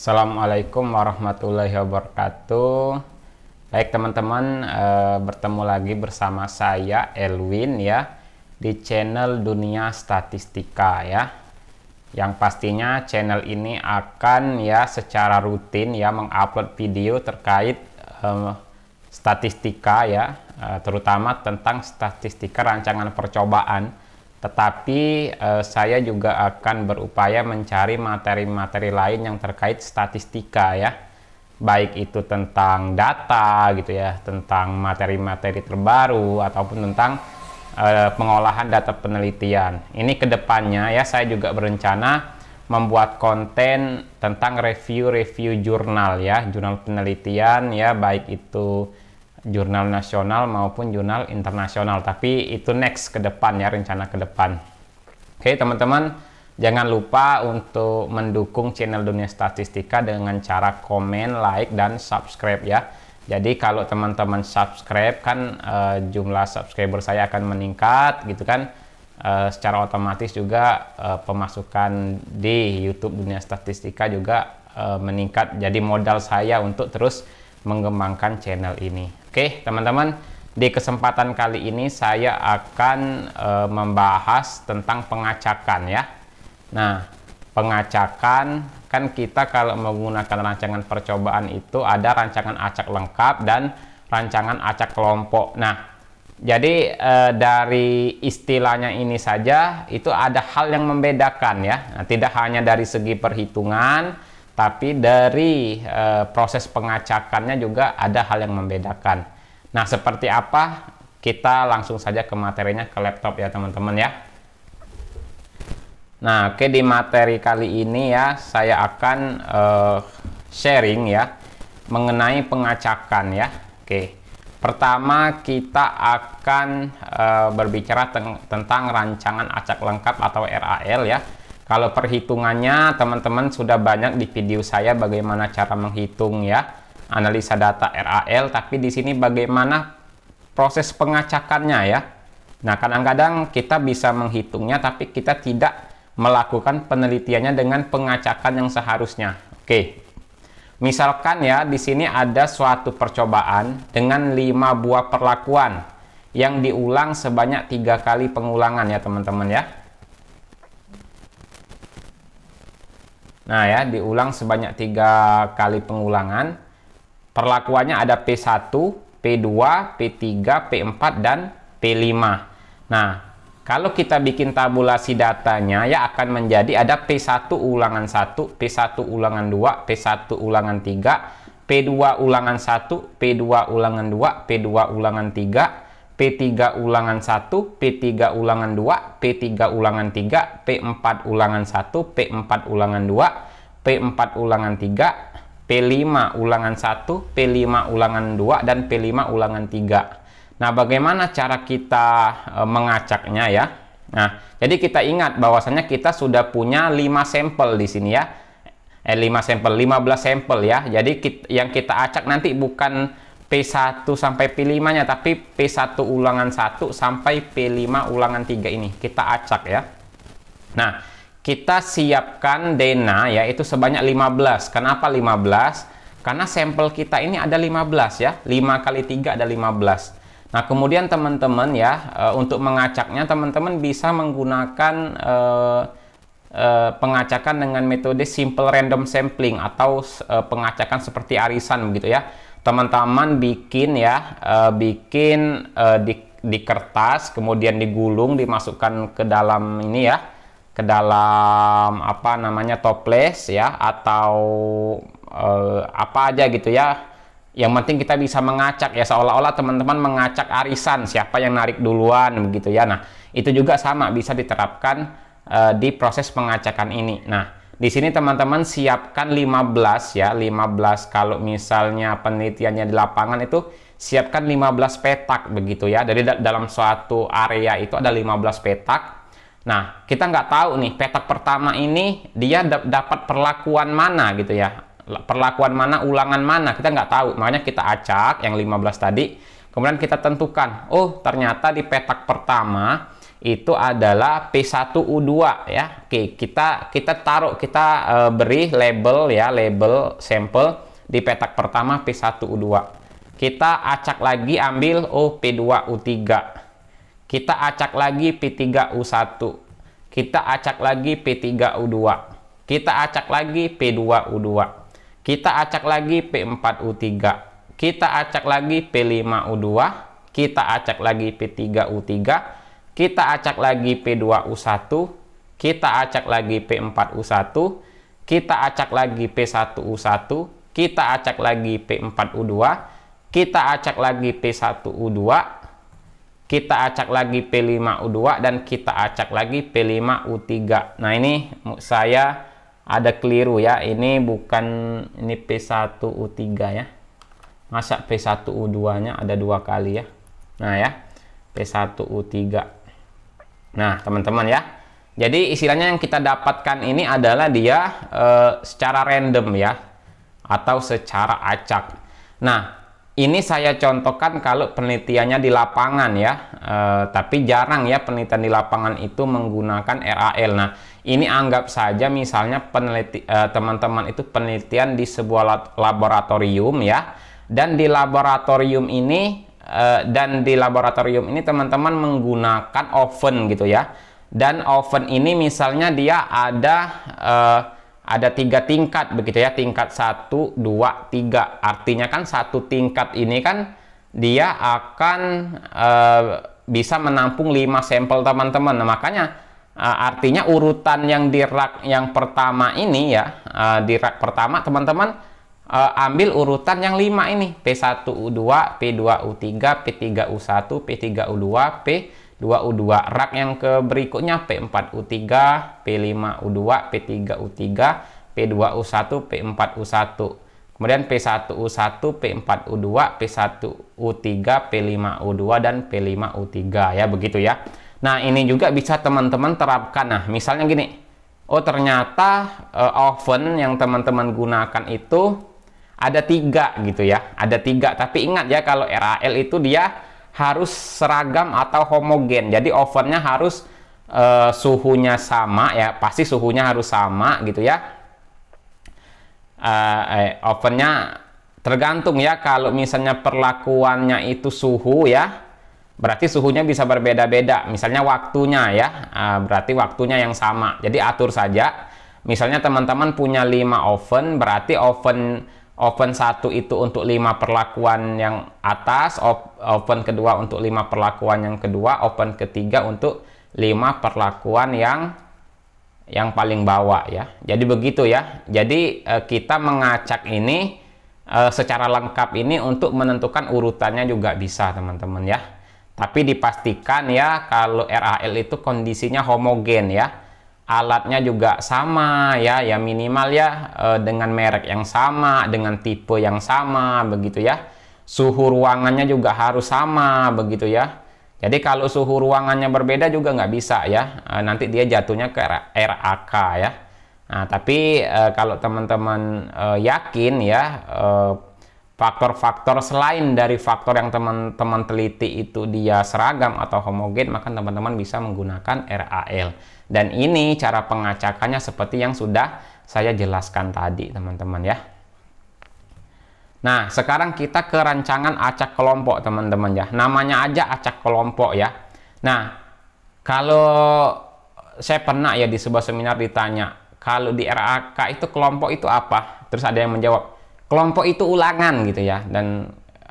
Assalamualaikum warahmatullahi wabarakatuh. Baik teman-teman, e, bertemu lagi bersama saya Elwin ya di channel Dunia Statistika ya. Yang pastinya channel ini akan ya secara rutin ya mengupload video terkait e, statistika ya, e, terutama tentang statistika rancangan percobaan tetapi eh, saya juga akan berupaya mencari materi-materi lain yang terkait statistika ya. Baik itu tentang data gitu ya, tentang materi-materi terbaru ataupun tentang eh, pengolahan data penelitian. Ini kedepannya ya saya juga berencana membuat konten tentang review-review jurnal ya, jurnal penelitian ya, baik itu jurnal nasional maupun jurnal internasional. Tapi itu next ke depan ya, rencana ke depan. Oke teman-teman, jangan lupa untuk mendukung channel Dunia Statistika dengan cara komen, like, dan subscribe ya. Jadi kalau teman-teman subscribe kan e, jumlah subscriber saya akan meningkat gitu kan. E, secara otomatis juga e, pemasukan di YouTube Dunia Statistika juga e, meningkat. Jadi modal saya untuk terus mengembangkan channel ini. Oke, teman-teman, di kesempatan kali ini saya akan e, membahas tentang pengacakan ya. Nah, pengacakan kan kita kalau menggunakan rancangan percobaan itu ada rancangan acak lengkap dan rancangan acak kelompok. Nah, jadi e, dari istilahnya ini saja itu ada hal yang membedakan ya. Nah, tidak hanya dari segi perhitungan, tapi dari e, proses pengacakannya juga ada hal yang membedakan. Nah, seperti apa? Kita langsung saja ke materinya ke laptop ya, teman-teman ya. Nah, oke di materi kali ini ya, saya akan e, sharing ya mengenai pengacakan ya. Oke. Pertama, kita akan e, berbicara tentang rancangan acak lengkap atau RAL ya kalau perhitungannya teman-teman sudah banyak di video saya bagaimana cara menghitung ya analisa data RAL tapi di sini bagaimana proses pengacakannya ya. Nah, kadang-kadang kita bisa menghitungnya tapi kita tidak melakukan penelitiannya dengan pengacakan yang seharusnya. Oke. Misalkan ya di sini ada suatu percobaan dengan 5 buah perlakuan yang diulang sebanyak tiga kali pengulangan ya teman-teman ya. Nah ya, diulang sebanyak tiga kali pengulangan. Perlakuannya ada P1, P2, P3, P4, dan P5. Nah, kalau kita bikin tabulasi datanya ya akan menjadi ada P1 ulangan 1, P1 ulangan 2, P1 ulangan 3, P2 ulangan 1, P2 ulangan 2, P2 ulangan 3, P3 ulangan 1, P3 ulangan 2, P3 ulangan 3, P4 ulangan 1, P4 ulangan 2, P4 ulangan 3, P5 ulangan 1, P5 ulangan 2, dan P5 ulangan 3. Nah, bagaimana cara kita e, mengacaknya ya? Nah, jadi kita ingat bahwasannya kita sudah punya 5 sampel di sini ya. Eh, 5 sampel, 15 sampel ya. Jadi kita, yang kita acak nanti bukan P1 sampai P5 nya tapi P1 ulangan 1 sampai P5 ulangan 3 ini kita acak ya nah kita siapkan dena yaitu sebanyak 15 kenapa 15 karena sampel kita ini ada 15 ya 5 kali 3 ada 15 nah kemudian teman-teman ya eh, untuk mengacaknya teman-teman bisa menggunakan eh, eh, pengacakan dengan metode simple random sampling atau eh, pengacakan seperti arisan begitu ya teman-teman bikin ya, uh, bikin uh, di, di kertas, kemudian digulung, dimasukkan ke dalam ini ya, ke dalam apa namanya toples ya, atau uh, apa aja gitu ya. Yang penting kita bisa mengacak ya, seolah-olah teman-teman mengacak arisan siapa yang narik duluan begitu ya. Nah, itu juga sama bisa diterapkan uh, di proses pengacakan ini. Nah di sini teman-teman siapkan 15 ya, 15 kalau misalnya penelitiannya di lapangan itu siapkan 15 petak begitu ya. Jadi dalam suatu area itu ada 15 petak. Nah, kita nggak tahu nih petak pertama ini dia dapat perlakuan mana gitu ya. Perlakuan mana, ulangan mana, kita nggak tahu. Makanya kita acak yang 15 tadi. Kemudian kita tentukan, oh ternyata di petak pertama itu adalah P1U2 ya. Oke, kita kita taruh kita e, beri label ya, label sampel di petak pertama P1U2. Kita acak lagi ambil oh P2U3. Kita acak lagi P3U1. Kita acak lagi P3U2. Kita acak lagi P2U2. Kita acak lagi P4U3. Kita acak lagi P5U2. Kita acak lagi P3U3 kita acak lagi P2U1, kita acak lagi P4U1, kita acak lagi P1U1, kita acak lagi P4U2, kita acak lagi P1U2, kita acak lagi P5U2, dan kita acak lagi P5U3. Nah ini saya ada keliru ya, ini bukan ini P1U3 ya. Masa P1U2-nya ada dua kali ya. Nah ya, P1U3. Nah, teman-teman ya. Jadi istilahnya yang kita dapatkan ini adalah dia e, secara random ya atau secara acak. Nah, ini saya contohkan kalau penelitiannya di lapangan ya. E, tapi jarang ya penelitian di lapangan itu menggunakan RAL. Nah, ini anggap saja misalnya peneliti eh, teman-teman itu penelitian di sebuah laboratorium ya. Dan di laboratorium ini Eh, dan di laboratorium ini teman-teman menggunakan oven gitu ya dan oven ini misalnya dia ada uh, ada tiga tingkat begitu ya tingkat 1, 2, 3 artinya kan satu tingkat ini kan dia akan uh, bisa menampung 5 sampel teman-teman nah, makanya uh, artinya urutan yang di rak yang pertama ini ya uh, di rak pertama teman-teman uh, ambil urutan yang 5 ini P1U2, P2U3, P3U1, P3U2, P2U2 rak yang ke berikutnya P4U3, P5U2, P3U3, P2U1, P4U1 kemudian P1U1, P4U2, P1U3, P5U2 dan P5U3 ya begitu ya nah ini juga bisa teman-teman terapkan nah misalnya gini oh ternyata uh, oven yang teman-teman gunakan itu ada tiga gitu ya ada tiga tapi ingat ya kalau RAL itu dia harus seragam atau homogen jadi ovennya harus uh, suhunya sama ya pasti suhunya harus sama gitu ya uh, eh, ovennya tergantung ya kalau misalnya perlakuannya itu suhu ya berarti suhunya bisa berbeda-beda misalnya waktunya ya eh, berarti waktunya yang sama jadi atur saja misalnya teman-teman punya 5 oven berarti oven open satu itu untuk lima perlakuan yang atas, op open kedua untuk lima perlakuan yang kedua, open ketiga untuk lima perlakuan yang yang paling bawah ya. Jadi begitu ya. Jadi eh, kita mengacak ini eh, secara lengkap ini untuk menentukan urutannya juga bisa teman-teman ya. Tapi dipastikan ya kalau RAL itu kondisinya homogen ya alatnya juga sama ya ya minimal ya eh, dengan merek yang sama dengan tipe yang sama begitu ya suhu ruangannya juga harus sama begitu ya jadi kalau suhu ruangannya berbeda juga nggak bisa ya eh, nanti dia jatuhnya ke RAK ya nah tapi eh, kalau teman-teman yakin ya faktor-faktor selain dari faktor yang teman-teman teliti itu dia seragam atau homogen maka teman-teman bisa menggunakan RAL dan ini cara pengacakannya seperti yang sudah saya jelaskan tadi, teman-teman ya. Nah, sekarang kita ke rancangan acak kelompok, teman-teman ya. Namanya aja acak kelompok ya. Nah, kalau saya pernah ya di sebuah seminar ditanya, kalau di RAK itu kelompok itu apa? Terus ada yang menjawab, kelompok itu ulangan gitu ya. Dan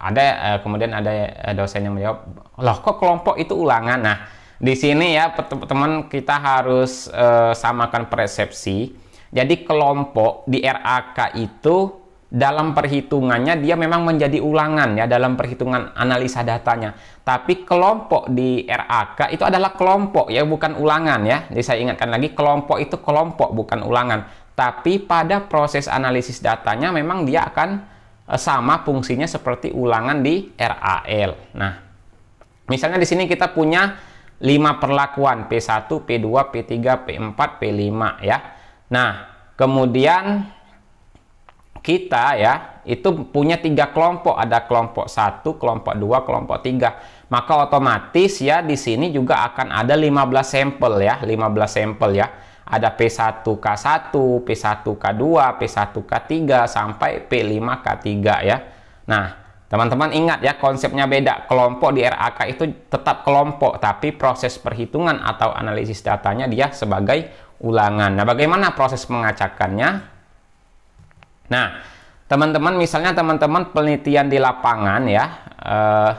ada eh, kemudian ada eh, dosen yang menjawab, "Loh, kok kelompok itu ulangan?" Nah, di sini ya teman-teman kita harus e, samakan persepsi. Jadi kelompok di RAK itu dalam perhitungannya dia memang menjadi ulangan ya dalam perhitungan analisa datanya. Tapi kelompok di RAK itu adalah kelompok ya bukan ulangan ya. Jadi saya ingatkan lagi kelompok itu kelompok bukan ulangan. Tapi pada proses analisis datanya memang dia akan eh, sama fungsinya seperti ulangan di RAL. Nah, misalnya di sini kita punya 5 perlakuan P1, P2, P3, P4, P5 ya. Nah, kemudian kita ya itu punya tiga kelompok, ada kelompok satu, kelompok dua, kelompok tiga. Maka otomatis ya di sini juga akan ada 15 sampel ya, 15 sampel ya. Ada P1K1, P1K2, P1K3 sampai P5K3 ya. Nah, Teman-teman ingat ya konsepnya beda. Kelompok di RAK itu tetap kelompok, tapi proses perhitungan atau analisis datanya dia sebagai ulangan. Nah, bagaimana proses mengacakannya? Nah, teman-teman misalnya teman-teman penelitian di lapangan ya, eh,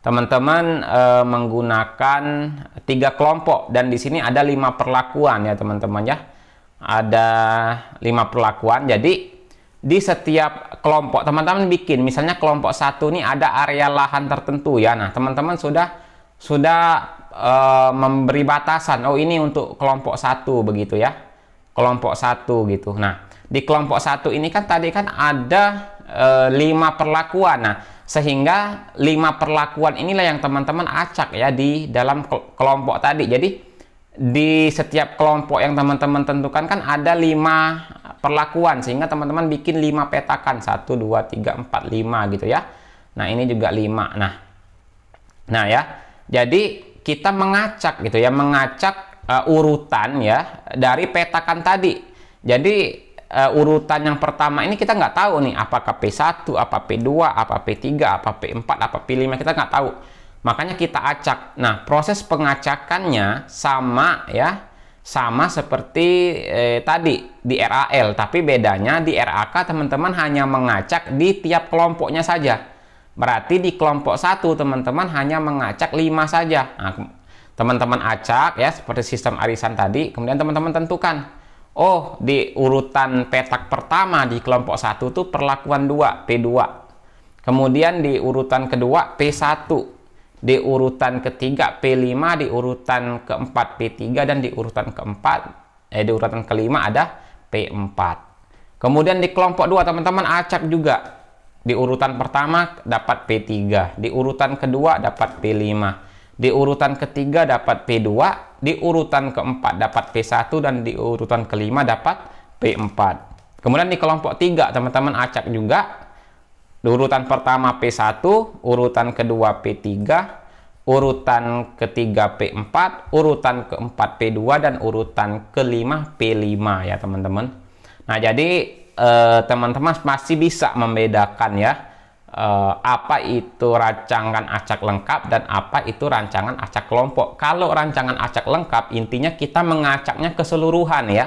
teman-teman eh, menggunakan tiga kelompok dan di sini ada lima perlakuan ya teman-teman ya. Ada lima perlakuan. Jadi di setiap kelompok teman-teman bikin misalnya kelompok satu ini ada area lahan tertentu ya nah teman-teman sudah sudah e, memberi batasan oh ini untuk kelompok satu begitu ya kelompok satu gitu nah di kelompok satu ini kan tadi kan ada eh, lima perlakuan nah sehingga lima perlakuan inilah yang teman-teman acak ya di dalam kelompok tadi jadi di setiap kelompok yang teman-teman tentukan kan ada lima perlakuan sehingga teman-teman bikin 5 petakan 1 2 3 4 5 gitu ya. Nah, ini juga 5. Nah. Nah ya. Jadi kita mengacak gitu ya, mengacak uh, urutan ya dari petakan tadi. Jadi uh, urutan yang pertama ini kita nggak tahu nih apakah P1, apa P2, apa P3, apa P4, apa P5 kita nggak tahu. Makanya kita acak. Nah, proses pengacakannya sama ya sama seperti eh, tadi di RAL, tapi bedanya di RAK teman-teman hanya mengacak di tiap kelompoknya saja. Berarti di kelompok satu teman-teman hanya mengacak lima saja. Nah, teman-teman nah, acak ya seperti sistem arisan tadi, kemudian teman-teman tentukan. Oh, di urutan petak pertama di kelompok satu tuh perlakuan 2, P2. Kemudian di urutan kedua P1 di urutan ketiga P5, di urutan keempat P3 dan di urutan keempat eh di urutan kelima ada P4. Kemudian di kelompok dua teman-teman acak juga. Di urutan pertama dapat P3, di urutan kedua dapat P5, di urutan ketiga dapat P2, di urutan keempat dapat P1 dan di urutan kelima dapat P4. Kemudian di kelompok tiga teman-teman acak juga urutan pertama P1, urutan kedua P3, urutan ketiga P4, urutan keempat P2 dan urutan kelima P5 ya teman-teman. Nah, jadi eh, teman-teman eh, masih bisa membedakan ya eh, apa itu rancangan acak lengkap dan apa itu rancangan acak kelompok. Kalau rancangan acak lengkap intinya kita mengacaknya keseluruhan ya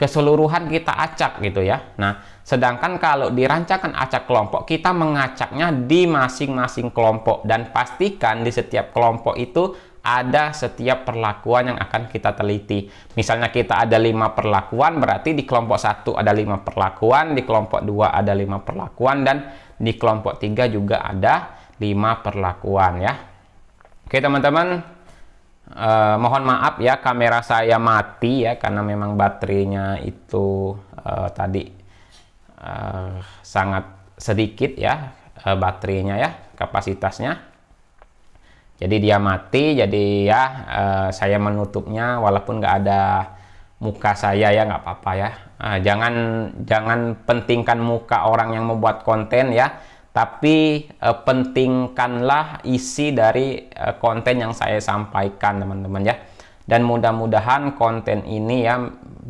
keseluruhan kita acak gitu ya. Nah, sedangkan kalau dirancangkan acak kelompok, kita mengacaknya di masing-masing kelompok dan pastikan di setiap kelompok itu ada setiap perlakuan yang akan kita teliti. Misalnya kita ada lima perlakuan, berarti di kelompok satu ada lima perlakuan, di kelompok dua ada lima perlakuan, dan di kelompok tiga juga ada lima perlakuan ya. Oke teman-teman, Uh, mohon maaf ya kamera saya mati ya karena memang baterainya itu uh, tadi uh, sangat sedikit ya uh, baterainya ya kapasitasnya jadi dia mati jadi ya uh, saya menutupnya walaupun nggak ada muka saya ya nggak apa-apa ya uh, jangan jangan pentingkan muka orang yang membuat konten ya tapi eh, pentingkanlah isi dari eh, konten yang saya sampaikan teman-teman ya dan mudah-mudahan konten ini ya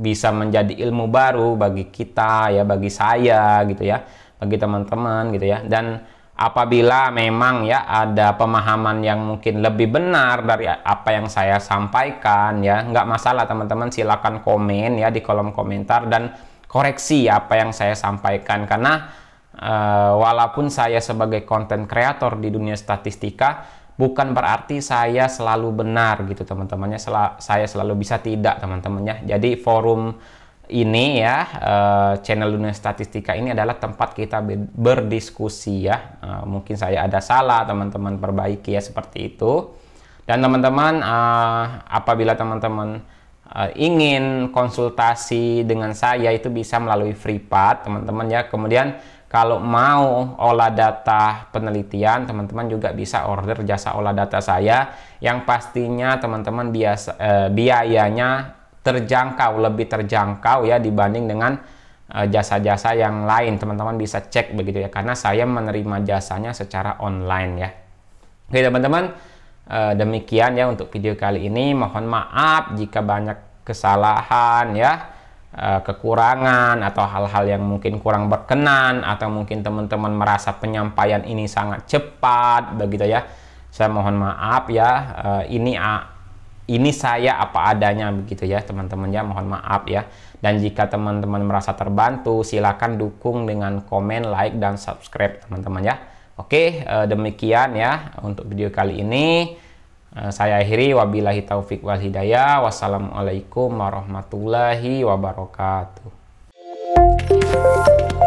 bisa menjadi ilmu baru bagi kita ya bagi saya gitu ya bagi teman-teman gitu ya dan apabila memang ya ada pemahaman yang mungkin lebih benar dari apa yang saya sampaikan ya nggak masalah teman-teman silakan komen ya di kolom komentar dan koreksi apa yang saya sampaikan karena uh, walaupun saya sebagai konten kreator di dunia statistika bukan berarti saya selalu benar gitu teman-temannya sel saya selalu bisa tidak teman-temannya jadi forum ini ya uh, channel dunia statistika ini adalah tempat kita berdiskusi ya uh, mungkin saya ada salah teman-teman perbaiki ya seperti itu dan teman-teman uh, apabila teman-teman uh, ingin konsultasi dengan saya itu bisa melalui free part teman-teman ya kemudian kalau mau olah data penelitian, teman-teman juga bisa order jasa olah data saya yang pastinya teman-teman biasa eh, biayanya terjangkau, lebih terjangkau ya dibanding dengan eh, jasa-jasa eh, yang lain. Teman-teman bisa cek begitu ya karena saya menerima jasanya secara online ya. Oke, teman-teman, eh, demikian ya untuk video kali ini. Mohon maaf jika banyak kesalahan ya Eh, kekurangan atau hal-hal yang mungkin kurang berkenan atau mungkin teman-teman merasa penyampaian ini sangat cepat begitu ya saya mohon maaf ya eh, ini ini saya apa adanya begitu ya teman-teman ya mohon maaf ya dan jika teman-teman merasa terbantu silakan dukung dengan komen like dan subscribe teman-teman ya Oke, eh, demikian ya untuk video kali ini. Eh, saya akhiri wabillahi taufik wal hidayah wassalamualaikum warahmatullahi wabarakatuh